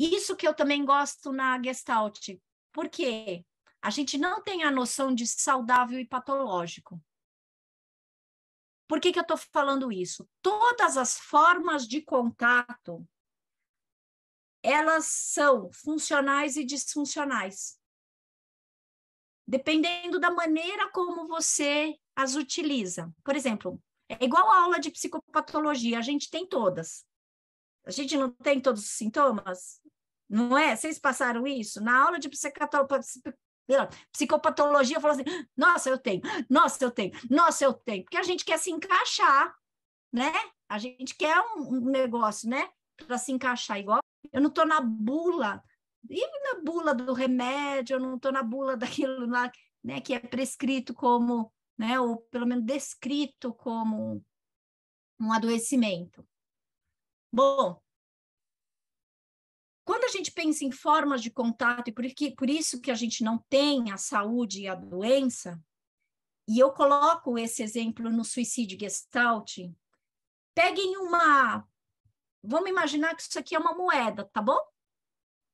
Isso que eu também gosto na Gestalt, porque a gente não tem a noção de saudável e patológico. Por que, que eu estou falando isso? Todas as formas de contato, elas são funcionais e disfuncionais. Dependendo da maneira como você as utiliza. Por exemplo, é igual a aula de psicopatologia, a gente tem todas. A gente não tem todos os sintomas? não é? Vocês passaram isso? Na aula de psicopatologia, falou assim: nossa, eu tenho, nossa, eu tenho, nossa, eu tenho. Porque a gente quer se encaixar, né? A gente quer um, um negócio, né? Para se encaixar igual. Eu não estou na bula. E na bula do remédio, eu não estou na bula daquilo lá, né, que é prescrito como, né, ou pelo menos descrito como um adoecimento. Bom, a gente pensa em formas de contato, e por, que, por isso que a gente não tem a saúde e a doença, e eu coloco esse exemplo no suicídio gestalt, peguem uma. Vamos imaginar que isso aqui é uma moeda, tá bom?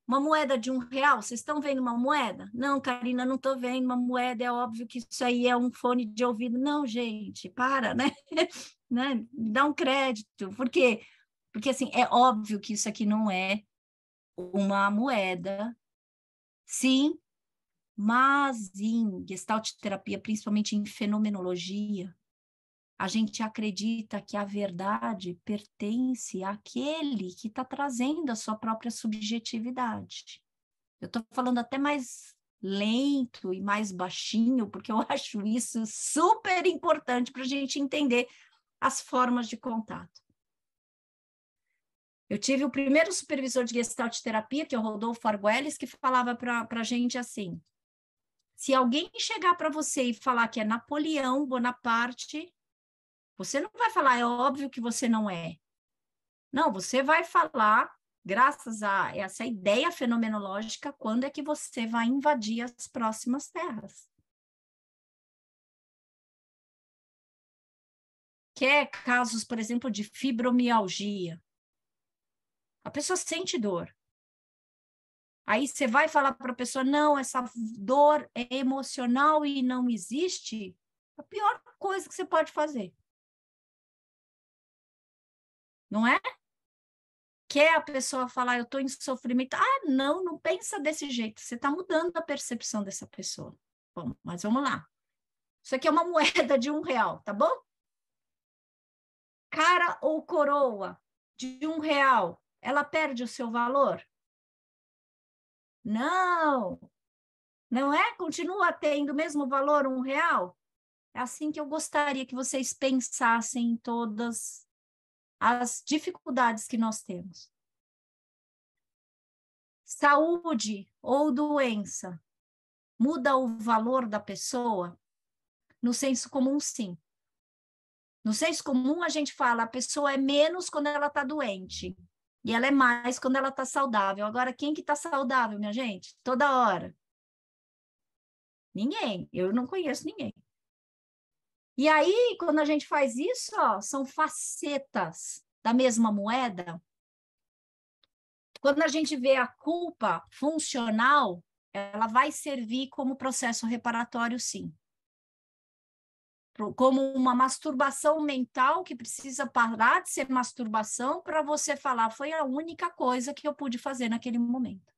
Uma moeda de um real, vocês estão vendo uma moeda? Não, Karina, não estou vendo uma moeda, é óbvio que isso aí é um fone de ouvido. Não, gente, para, né? né? dá um crédito. Por quê? Porque, assim, é óbvio que isso aqui não é uma moeda. Sim, mas em gestalt terapia, principalmente em fenomenologia, a gente acredita que a verdade pertence àquele que está trazendo a sua própria subjetividade. Eu estou falando até mais lento e mais baixinho, porque eu acho isso super importante para a gente entender as formas de contato. Eu tive o primeiro supervisor de gestalt terapia, que é o Rodolfo Arguelles, que falava para a gente assim: se alguém chegar para você e falar que é Napoleão Bonaparte, você não vai falar, é óbvio que você não é. Não, você vai falar, graças a essa ideia fenomenológica, quando é que você vai invadir as próximas terras. Quer é casos, por exemplo, de fibromialgia. A pessoa sente dor. Aí você vai falar para a pessoa: não, essa dor é emocional e não existe. A pior coisa que você pode fazer. Não é? Quer a pessoa falar, eu estou em sofrimento. Ah, não, não pensa desse jeito. Você está mudando a percepção dessa pessoa. Bom, mas vamos lá. Isso aqui é uma moeda de um real, tá bom? Cara ou coroa de um real ela perde o seu valor? Não, não é? Continua tendo o mesmo valor, um real? É assim que eu gostaria que vocês pensassem em todas as dificuldades que nós temos. Saúde ou doença muda o valor da pessoa? No senso comum, sim. No senso comum, a gente fala a pessoa é menos quando ela está doente. E ela é mais quando ela está saudável. Agora, quem que está saudável, minha gente? Toda hora. Ninguém. Eu não conheço ninguém. E aí, quando a gente faz isso, ó, são facetas da mesma moeda. Quando a gente vê a culpa funcional, ela vai servir como processo reparatório, sim como uma masturbação mental que precisa parar de ser masturbação para você falar foi a única coisa que eu pude fazer naquele momento.